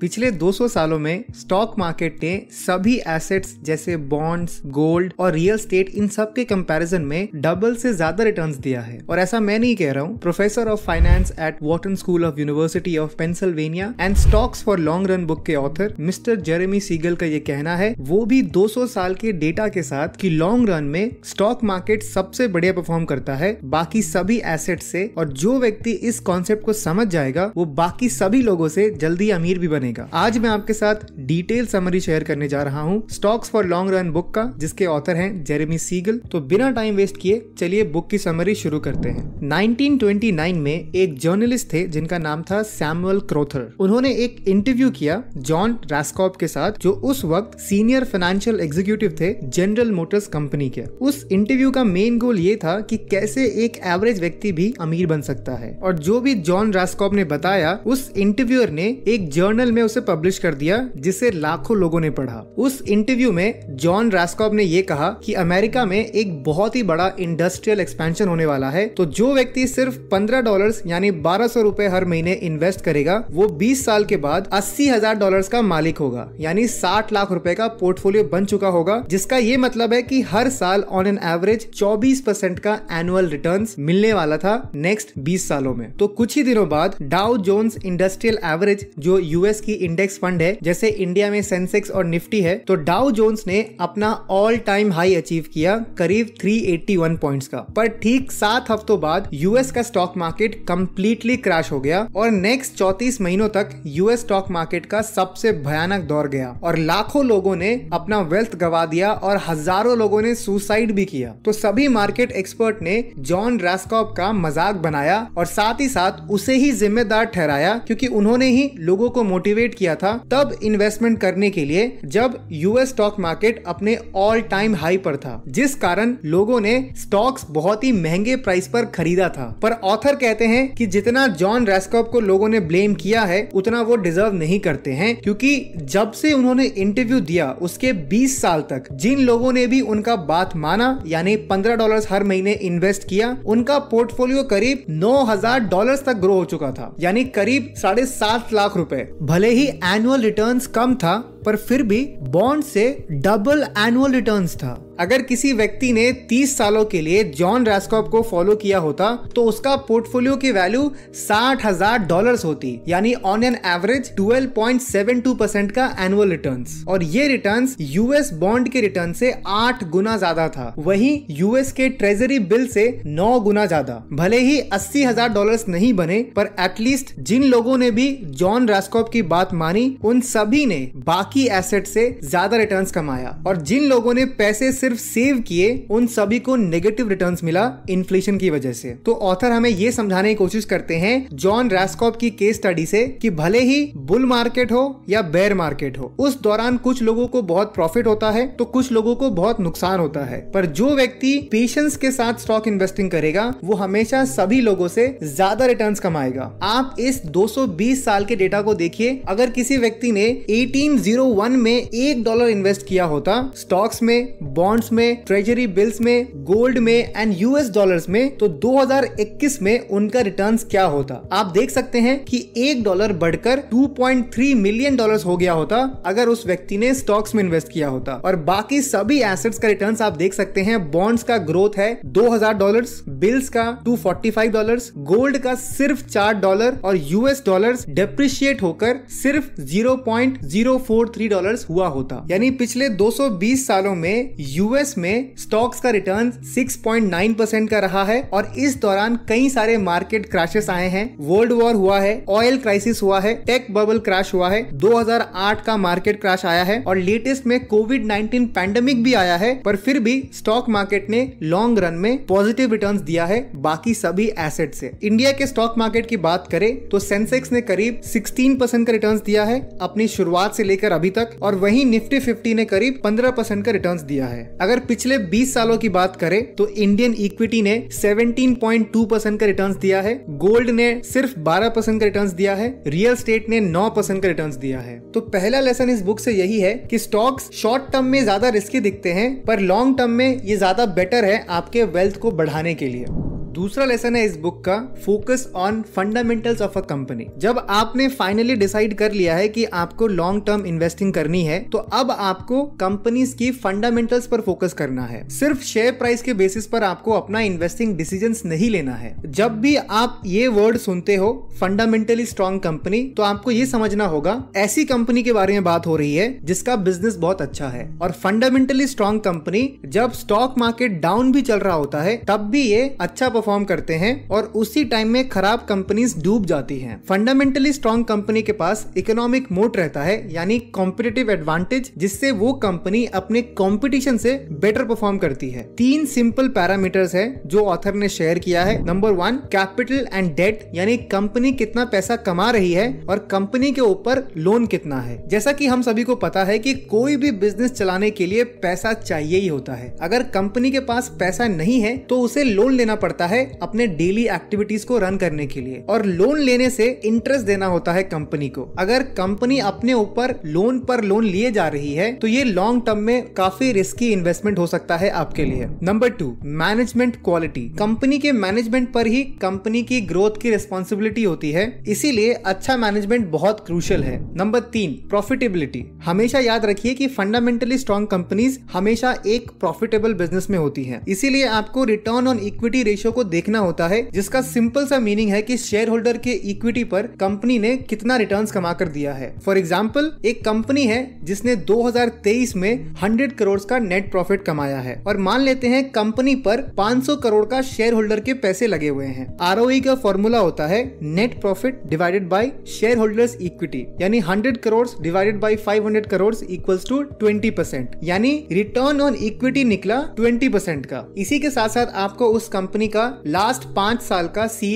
पिछले 200 सालों में स्टॉक मार्केट ने सभी एसेट्स जैसे बॉन्ड्स गोल्ड और रियल स्टेट इन सब के कंपैरिजन में डबल से ज्यादा रिटर्न्स दिया है और ऐसा मैं नहीं कह रहा हूँ professor of finance at Wharton school of university of Pennsylvania and stocks for long run book के ऑथर मिस्टर जेरेमी सीगल का ये कहना है वो भी दो साल के डेटा के साथ की लॉन्ग रन में स्टॉक मार्केट सबसे बढ़िया परफॉर्म करता है बाकी सभी एसेट से और जो व्यक्ति इस कॉन्सेप्ट को समझ जाएगा वो बाकी सभी लोगों से जल्दी अमीर भी बने बनेगा आज मैं आपके साथ डिटेल समरी शेयर करने जा रहा हूँ stocks for long run book का जिसके ऑथर है जेरेमी सीगल तो बिना टाइम वेस्ट किए चलिए बुक की समरी शुरू करते हैं 1929 में एक जर्नलिस्ट थे जिनका नाम था सैमुअल क्रोथर उन्होंने एक इंटरव्यू किया जॉन रास्कॉप के साथ जो उस वक्त सीनियर फाइनेंशियल एग्जीक्यूटिव थे जनरल मोटर्स कंपनी के उस इंटरव्यू का मेन गोल ये था कि कैसे एक एवरेज व्यक्ति भी अमीर बन सकता है और जो भी जॉन रास्कॉप ने बताया उस इंटरव्यूअर ने एक जर्नल મેં ઉસે પબ્લિશ કર દિયા જિસસે લાખો લોકો ને પઢા ઉસ ઇન્ટરવ્યુ મે જான் રાસ્કોબ ને યે કહા કી અમેરિકા મે એક બહોત હી બડા ઇન્ડસ્ટ્રીયલ એક્સપેન્શન હોને والا હે તો જો વ્યક્તિ સિર્ફ 15 ડોલર યાની 1200 રૂપے હર મહિને ઇન્વેસ્ટ કરેગા વો 20 સાલ કે બાદ 80000 ડોલર કા માલિક હોગા યાની 60 લાખ રૂપے કા પોર્ટફોલિયો બન ચુકા હોગા જિસકા યે મતલબ હે કી હર સાલ ઓન એન એવરેજ 24% કા એન્યુઅલ রিটারન્સ મિલને والا થા નેક્સ્ટ 20 સાલો મે તો કુછ હી દિનો બાદ ડાઉ જોન્સ ઇન્ડસ્ટ્રીયલ એવરેજ જો યુએસ की इंडेक्स फंड है जैसे इंडिया में सेंसेक्स और निफ्टी है तो डाउ जोन्स ने अपना ऑल टाइम हाई अचीव किया करीब 381 पॉइंट्स का पर ठीक सात हफ्तों बाद यूएस का स्टॉक मार्केट कम्प्लीटली क्रैश हो गया और नेक्स्ट चौतीस महीनों तक यूएस स्टॉक मार्केट का सबसे भयानक दौर गया और लाखों लोगों ने अपना वेल्थ गवा दिया और हजारों लोगों ने सुसाइड भी किया तो सभी मार्केट एक्सपर्ट ने जॉन रेस्कॉप का मजाक बनाया और साथ ही साथ उसे ही जिम्मेदार ठहराया क्योंकि उन्होंने ही लोगों को मोटिव एलिवेट किया था तब इन्वेस्टमेंट करने के लिए जब यूएस स्टॉक मार्केट अपने ऑल टाइम हाई पर था जिस कारण लोगों ने स्टॉक्स बहुत ही महंगे प्राइस पर खरीदा था पर ऑथर कहते हैं कि जितना जॉन रेस्कॉप को लोगों ने ब्लेम किया है उतना वो डिजर्व नहीं करते हैं क्योंकि जब से उन्होंने इंटरव्यू दिया उसके 20 साल तक जिन लोगों ने भी उनका बात माना यानी 15 डॉलर्स हर महीने इन्वेस्ट किया उनका पोर्टफोलियो करीब 9000 डॉलर्स तक ग्रो हो चुका था यानी करीब साढ़े सात लाख रुपए भले भले ही एनुअल रिटर्न्स कम था पर फिर भी बॉन्ड से डबल एनुअल रिटर्न्स था अगर किसी व्यक्ति ने 30 सालों के लिए जॉन रेस्कॉप को फॉलो किया होता तो उसका पोर्टफोलियो की वैल्यू साठ हजार डॉलर होती यानी ऑन एन एवरेज 12.72 परसेंट का एनुअल रिटर्न और ये रिटर्न यूएस बॉन्ड के रिटर्न से आठ गुना ज्यादा था वही यूएस के ट्रेजरी बिल से नौ गुना ज्यादा भले ही अस्सी हजार डॉलर नहीं बने पर एटलीस्ट जिन लोगों ने भी जॉन रेस्कॉप की बात मानी उन सभी ने बाकी बाकी एसेट से ज्यादा रिटर्न्स कमाया और जिन लोगों ने पैसे सिर्फ सेव किए उन सभी को नेगेटिव रिटर्न्स मिला इन्फ्लेशन की वजह से तो ऑथर हमें ये समझाने की कोशिश करते हैं जॉन रेस्कॉप की केस स्टडी से कि भले ही बुल मार्केट हो या बेयर मार्केट हो उस दौरान कुछ लोगों को बहुत प्रॉफिट होता है तो कुछ लोगों को बहुत नुकसान होता है पर जो व्यक्ति पेशेंस के साथ स्टॉक इन्वेस्टिंग करेगा वो हमेशा सभी लोगों से ज्यादा रिटर्न कमाएगा आप इस 220 साल के डेटा को देखिए अगर किसी व्यक्ति ने एटीन 2001 में एक डॉलर इन्वेस्ट किया होता स्टॉक्स में बॉन्ड्स में ट्रेजरी बिल्स में गोल्ड में एंड यूएस डॉलर्स में तो 2021 में उनका रिटर्न्स क्या होता आप देख सकते हैं कि एक डॉलर बढ़कर 2.3 मिलियन डॉलर्स हो गया होता अगर उस व्यक्ति ने स्टॉक्स में इन्वेस्ट किया होता और बाकी सभी एसेट्स का रिटर्न आप देख सकते हैं बॉन्ड्स का ग्रोथ है दो हजार बिल्स का टू फोर्टी गोल्ड का सिर्फ चार डॉलर और यूएस डॉलर डेप्रिशिएट होकर सिर्फ जीरो थ्री डॉलर हुआ होता यानी पिछले 220 सालों में यूएस में स्टॉक्स का रिटर्न 6.9 परसेंट का रहा है और इस दौरान कई सारे मार्केट क्रैशेस आए हैं वर्ल्ड वॉर हुआ है ऑयल क्राइसिस हुआ है टेक बबल क्रैश हुआ है 2008 का मार्केट क्रैश आया है और लेटेस्ट में कोविड 19 पैंडेमिक भी आया है पर फिर भी स्टॉक मार्केट ने लॉन्ग रन में पॉजिटिव रिटर्न दिया है बाकी सभी एसेट से इंडिया के स्टॉक मार्केट की बात करें तो सेंसेक्स ने करीब सिक्सटीन परसेंट का रिटर्न दिया है अपनी शुरुआत से लेकर अभी अभी तक और वहीं निफ्टी फिफ्टी ने करीब पंद्रह परसेंट का रिटर्न दिया है अगर पिछले बीस सालों की बात करें तो इंडियन इक्विटी ने 17.2 परसेंट का रिटर्न दिया है गोल्ड ने सिर्फ बारह परसेंट का रिटर्न दिया है रियल स्टेट ने नौ परसेंट का रिटर्न दिया है तो पहला लेसन इस बुक से यही है कि स्टॉक्स शॉर्ट टर्म में ज्यादा रिस्की दिखते हैं पर लॉन्ग टर्म में ये ज्यादा बेटर है आपके वेल्थ को बढ़ाने के लिए दूसरा लेसन है इस बुक का focus on fundamentals of a company जब आपने फाइनली डिसाइड कर लिया है कि आपको लॉन्ग टर्म इन्वेस्टिंग करनी है तो अब आपको कंपनीज की फंडामेंटल्स पर फोकस करना है सिर्फ शेयर प्राइस के बेसिस पर आपको अपना इन्वेस्टिंग डिसीजन नहीं लेना है जब भी आप ये वर्ड सुनते हो फंडामेंटली स्ट्रॉन्ग कंपनी तो आपको ये समझना होगा ऐसी कंपनी के बारे में बात हो रही है जिसका बिजनेस बहुत अच्छा है और फंडामेंटली स्ट्रॉन्ग कंपनी जब स्टॉक मार्केट डाउन भी चल रहा होता है तब भी ये अच्छा परफॉर्म करते हैं और उसी टाइम में खराब कंपनीज डूब जाती हैं फंडामेंटली स्ट्रॉन्ग कंपनी के पास इकोनॉमिक मोट रहता है यानी कॉम्पिटेटिव एडवांटेज जिससे वो कंपनी अपने कॉम्पिटिशन से बेटर परफॉर्म करती है तीन सिंपल पैरामीटर्स है जो ऑथर ने शेयर किया है number one capital and debt यानी कंपनी कितना पैसा कमा रही है और कंपनी के ऊपर लोन कितना है जैसा की हम सभी को पता है की कोई भी बिजनेस चलाने के लिए पैसा चाहिए ही होता है अगर कंपनी के पास पैसा नहीं है तो उसे लोन लेना पड़ता है है अपने डेली एक्टिविटीज को रन करने के लिए और लोन लेने से इंटरेस्ट देना होता है कंपनी को अगर कंपनी अपने ऊपर लोन पर लोन लिए जा रही है तो ये लॉन्ग टर्म में काफी रिस्की इन्वेस्टमेंट हो सकता है आपके लिए number two management quality company के मैनेजमेंट पर ही कंपनी की ग्रोथ की रिस्पॉन्सिबिलिटी होती है इसीलिए अच्छा मैनेजमेंट बहुत क्रूशल है नंबर तीन प्रॉफिटेबिलिटी हमेशा याद रखिए कि फंडामेंटली स्ट्रॉन्ग कंपनीज हमेशा एक प्रॉफिटेबल बिजनेस में होती है इसीलिए आपको रिटर्न ऑन इक्विटी रेशियो को देखना होता है जिसका सिंपल सा मीनिंग है कि शेयर होल्डर के इक्विटी पर कंपनी ने कितना रिटर्न कमा कर दिया है फॉर एग्जाम्पल एक कंपनी है जिसने 2023 में 100 करोड़ का नेट प्रॉफिट कमाया है और मान लेते हैं कंपनी पर 500 करोड़ का शेयर होल्डर के पैसे लगे हुए हैं आर e का फॉर्मूला होता है net profit divided by shareholders equity यानी hundred crore divided by 500 crore equal to twenty percent यानी रिटर्न ऑन इक्विटी निकला ट्वेंटी परसेंट का इसी के साथ साथ आपको उस कंपनी का होगा लास्ट पांच साल का सी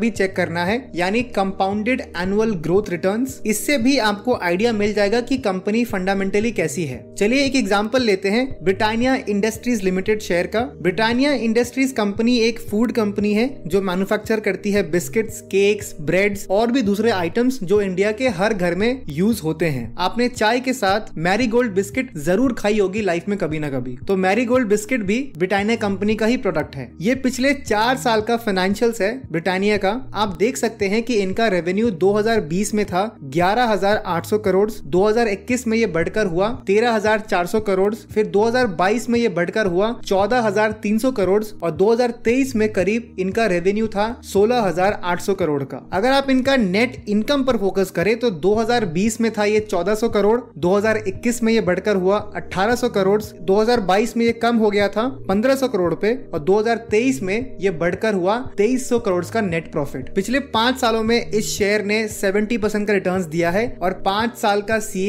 भी चेक करना है यानी कंपाउंडेड एनुअल ग्रोथ रिटर्न इससे भी आपको आइडिया मिल जाएगा की कंपनी फंडामेंटली कैसी है चलिए एक एग्जाम्पल लेते हैं ब्रिटानिया इंडस्ट्रीज लिमिटेड शेयर का ब्रिटानिया इंडस्ट्रीज कंपनी एक फूड कंपनी है जो मैन्युफैक्चर करती है बिस्किट्स केक्स ब्रेड और भी दूसरे आइटम्स जो इंडिया के हर घर में यूज होते हैं आपने चाय के साथ मैरीगोल्ड बिस्किट जरूर खाई होगी लाइफ में कभी ना कभी तो मैरीगोल्ड बिस्किट भी ब्रिटानिया कंपनी का ही प्रोडक्ट है ये पिछले चार साल का फाइनेंशियल है ब्रिटानिया का आप देख सकते हैं कि इनका रेवेन्यू 2020 में था 11,800 करोड़ 2021 में ये बढ़कर हुआ 13,400 करोड़ फिर 2022 में ये बढ़कर हुआ 14,300 करोड़ और 2023 में करीब इनका रेवेन्यू था 16,800 करोड़ का अगर आप इनका नेट इनकम पर फोकस करें तो 2020 में था ये 1400 करोड़ 2021 में ये बढ़कर हुआ 1800 करोड़ 2022 में ये कम हो गया था 1500 करोड़ पे और 2023 में ये बढ़कर हुआ तेईस करोड़ का नेट प्रॉफिट पिछले पांच सालों में इस शेयर ने 70 परसेंट का रिटर्न दिया है और पांच साल का सी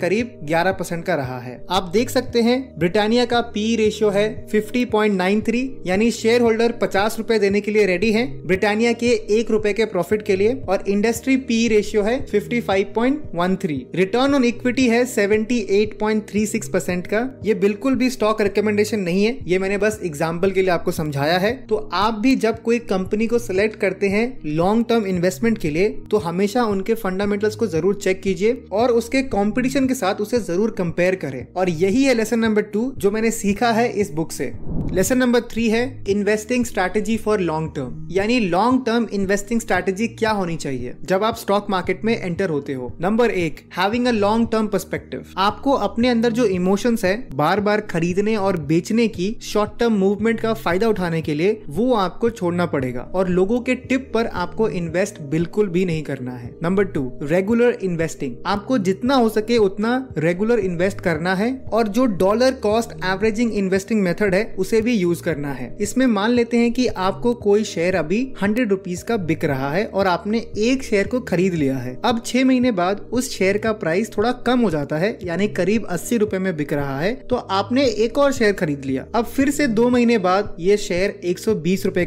करीब 11 परसेंट का रहा है आप देख सकते हैं ब्रिटानिया का पी रेशियो e है 50.93 यानी शेयर होल्डर पचास रूपए देने के लिए रेडी है ब्रिटानिया के एक रूपए के प्रॉफिट के लिए और इंडस्ट्री पी रेशियो है 55.13 रिटर्न ऑन इक्विटी है 78.36 परसेंट का ये बिल्कुल भी स्टॉक रिकमेंडेशन नहीं है ये मैंने बस एग्जाम्पल के लिए आपको समझाया है तो आप भी जब कोई कंपनी को सिलेक्ट करते हैं लॉन्ग टर्म इन्वेस्टमेंट के लिए तो हमेशा उनके फंडामेंटल्स को जरूर चेक कीजिए और उसके कॉम्पिटिशन के साथ उसे जरूर कंपेयर करें और यही है लेसन नंबर टू जो मैंने सीखा है इस बुक से लेसन नंबर थ्री है investing strategy for long term यानी लॉन्ग टर्म इन्वेस्टिंग स्ट्रैटेजी क्या होनी चाहिए जब आप स्टॉक मार्केट में एंटर होते हो नंबर एक having a long term perspective आपको अपने अंदर जो इमोशंस है बार बार खरीदने और बेचने की शॉर्ट टर्म मूवमेंट का फायदा उठाने के लिए वो आपको छोड़ना पड़ेगा और लोगों के टिप पर आपको इन्वेस्ट बिल्कुल भी नहीं करना है नंबर टू रेगुलर इन्वेस्टिंग आपको जितना हो सके उतना रेगुलर इन्वेस्ट करना है और जो dollar cost averaging investing method है उसे उसे भी यूज करना है इसमें मान लेते हैं कि आपको कोई शेयर अभी हंड्रेड रुपीज का बिक रहा है और आपने एक शेयर को खरीद लिया है अब छह महीने बाद उस शेयर का प्राइस थोड़ा कम हो जाता है यानी करीब अस्सी रूपए में बिक रहा है तो आपने एक और शेयर खरीद लिया अब फिर से दो महीने बाद ये शेयर एक सौ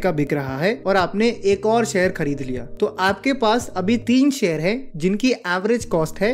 का बिक रहा है और आपने एक और शेयर खरीद लिया तो आपके पास अभी तीन शेयर है जिनकी एवरेज कॉस्ट है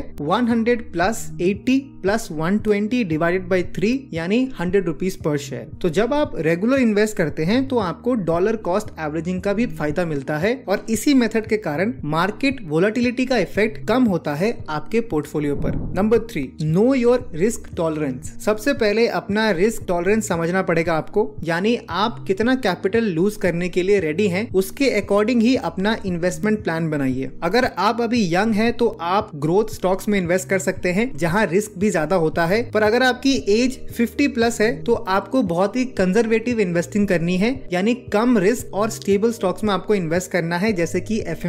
hundred plus eighty plus one twenty divided by three यानी हंड्रेड रुपीज पर शेयर तो जब आप रेगुलर इन्वेस्ट करते हैं तो आपको डॉलर कॉस्ट एवरेजिंग का भी फायदा मिलता है और इसी मेथड के कारण मार्केट वोलाटिलिटी का इफेक्ट कम होता है आपके पोर्टफोलियो पर number three know your risk tolerance सबसे पहले अपना रिस्क टॉलरेंस समझना पड़ेगा आपको यानी आप कितना कैपिटल लूज करने के लिए रेडी हैं उसके अकॉर्डिंग ही अपना इन्वेस्टमेंट प्लान बनाइए अगर आप अभी यंग हैं तो आप ग्रोथ स्टॉक्स में इन्वेस्ट कर सकते हैं जहां रिस्क भी भी ज्यादा होता है पर अगर आपकी एज 50 प्लस है तो आपको बहुत ही कंजर्वेटिव इन्वेस्टिंग करनी है यानी कम रिस्क और स्टेबल स्टॉक्स में आपको इन्वेस्ट करना है जैसे कि एफ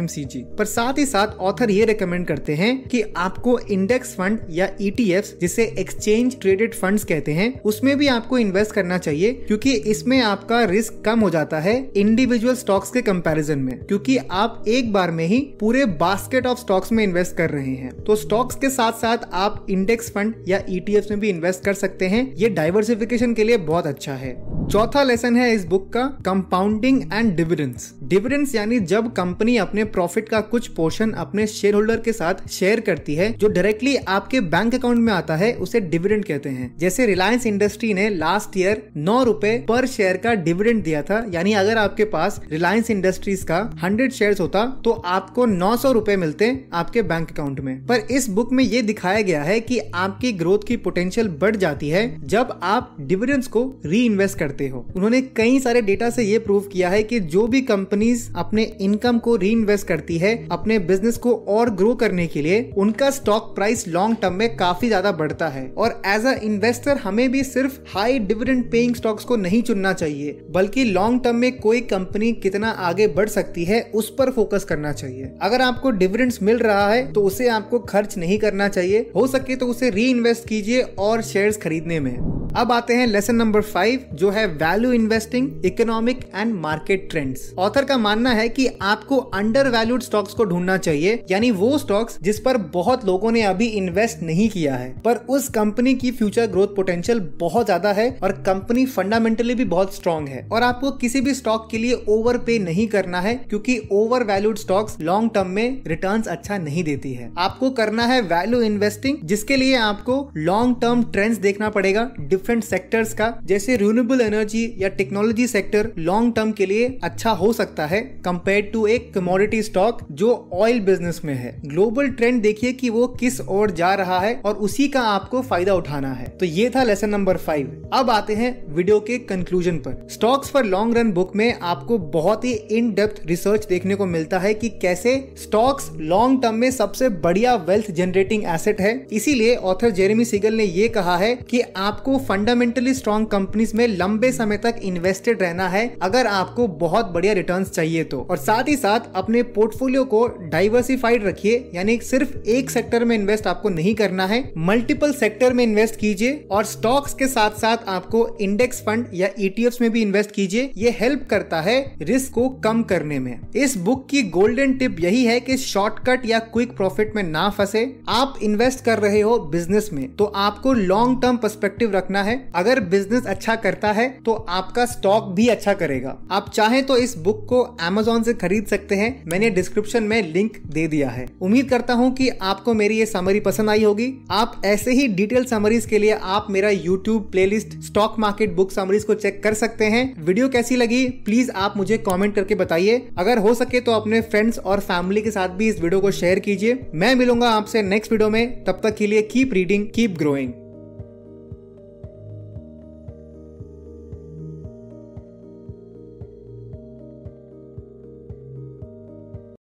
पर साथ ही साथ ऑथर ये रिकमेंड करते हैं कि आपको इंडेक्स फंड या ई e जिसे एक्सचेंज ट्रेडेड फंड कहते हैं उसमें भी आपको इन्वेस्ट करना चाहिए क्योंकि इसमें आपका रिस्क कम हो जाता है इंडिविजुअल स्टॉक्स के कंपैरिजन में क्योंकि आप एक बार में ही पूरे बास्केट ऑफ स्टॉक्स में इन्वेस्ट कर रहे हैं तो स्टॉक्स के साथ साथ आप इंडेक्स फंड फंड या ई e में भी इन्वेस्ट कर सकते हैं ये डाइवर्सिफिकेशन के लिए बहुत अच्छा है चौथा लेसन है इस बुक का कंपाउंडिंग एंड डिविडेंस डिविडेंस यानी जब कंपनी अपने प्रॉफिट का कुछ पोर्शन अपने शेयर होल्डर के साथ शेयर करती है जो डायरेक्टली आपके बैंक अकाउंट में आता है उसे डिविडेंड कहते हैं जैसे रिलायंस इंडस्ट्री ने लास्ट ईयर नौ रूपए पर शेयर का डिविडेंड दिया था यानी अगर आपके पास रिलायंस इंडस्ट्रीज का हंड्रेड शेयर होता तो आपको नौ सौ मिलते आपके बैंक अकाउंट में पर इस बुक में ये दिखाया गया है की आप आपकी ग्रोथ की पोटेंशियल बढ़ जाती है जब आप डिविडेंस को री इन्वेस्ट करते हो उन्होंने कई सारे डेटा से ये प्रूव किया है कि जो भी कंपनीज अपने इनकम को री इन्वेस्ट करती है अपने बिजनेस को और ग्रो करने के लिए उनका स्टॉक प्राइस लॉन्ग टर्म में काफी ज्यादा बढ़ता है और एज अ इन्वेस्टर हमें भी सिर्फ हाई डिविडेंड पेइंग स्टॉक्स को नहीं चुनना चाहिए बल्कि लॉन्ग टर्म में कोई कंपनी कितना आगे बढ़ सकती है उस पर फोकस करना चाहिए अगर आपको डिविडेंड्स मिल रहा है तो उसे आपको खर्च नहीं करना चाहिए हो सके तो उसे री री इन्वेस्ट कीजिए और शेयर्स खरीदने में अब आते हैं लेसन नंबर फाइव जो है value investing economic and market trends author का मानना है कि आपको अंडर वैल्यूड स्टॉक्स को ढूंढना चाहिए यानी वो स्टॉक्स जिस पर बहुत लोगों ने अभी इन्वेस्ट नहीं किया है पर उस कंपनी की फ्यूचर ग्रोथ पोटेंशियल बहुत ज्यादा है और कंपनी फंडामेंटली भी बहुत स्ट्रांग है और आपको किसी भी स्टॉक के लिए ओवर पे नहीं करना है क्योंकि overvalued stocks long term में रिटर्न अच्छा नहीं देती है आपको करना है वैल्यू इन्वेस्टिंग जिसके लिए आप आपको लॉन्ग टर्म ट्रेंड्स देखना पड़ेगा डिफरेंट सेक्टर्स का जैसे रिन्यूएबल एनर्जी या टेक्नोलॉजी सेक्टर लॉन्ग टर्म के लिए अच्छा हो सकता है कम्पेयर टू एक कमोडिटी स्टॉक जो ऑयल बिजनेस में है ग्लोबल ट्रेंड देखिए कि वो किस ओर जा रहा है और उसी का आपको फायदा उठाना है तो ये था लेसन नंबर फाइव अब आते हैं वीडियो के कंक्लूजन पर stocks for long run book में आपको बहुत ही इन डेप्थ रिसर्च देखने को मिलता है कि कैसे स्टॉक्स लॉन्ग टर्म में सबसे बढ़िया वेल्थ जनरेटिंग एसेट है इसीलिए ऑथर डायरेक्टर जेरेमी सिगल ने यह कहा है कि आपको फंडामेंटली स्ट्रॉन्ग कंपनीज में लंबे समय तक इन्वेस्टेड रहना है अगर आपको बहुत बढ़िया रिटर्न चाहिए तो और साथ ही साथ अपने पोर्टफोलियो को डाइवर्सिफाइड रखिए यानी सिर्फ एक सेक्टर में इन्वेस्ट आपको नहीं करना है मल्टीपल सेक्टर में इन्वेस्ट कीजिए और स्टॉक्स के साथ साथ आपको इंडेक्स फंड या ईटीएफ e में भी इन्वेस्ट कीजिए ये हेल्प करता है रिस्क को कम करने में इस बुक की गोल्डन टिप यही है कि शॉर्टकट या क्विक प्रॉफिट में ना फंसे आप इन्वेस्ट कर रहे हो बिजनेस बिजनेस में तो आपको लॉन्ग टर्म पर्सपेक्टिव रखना है अगर बिजनेस अच्छा करता है तो आपका स्टॉक भी अच्छा करेगा आप चाहे तो इस बुक को अमेजोन से खरीद सकते हैं मैंने डिस्क्रिप्शन में लिंक दे दिया है उम्मीद करता हूँ की आपको मेरी ये समरी पसंद आई होगी आप ऐसे ही डिटेल समरीज के लिए आप मेरा YouTube play stock market book summaries को चेक कर सकते हैं वीडियो कैसी लगी प्लीज आप मुझे कॉमेंट करके बताइए अगर हो सके तो अपने फ्रेंड्स और फैमिली के साथ भी इस वीडियो को शेयर कीजिए मैं मिलूंगा आपसे नेक्स्ट वीडियो में तब तक के लिए keep reading reading keep growing.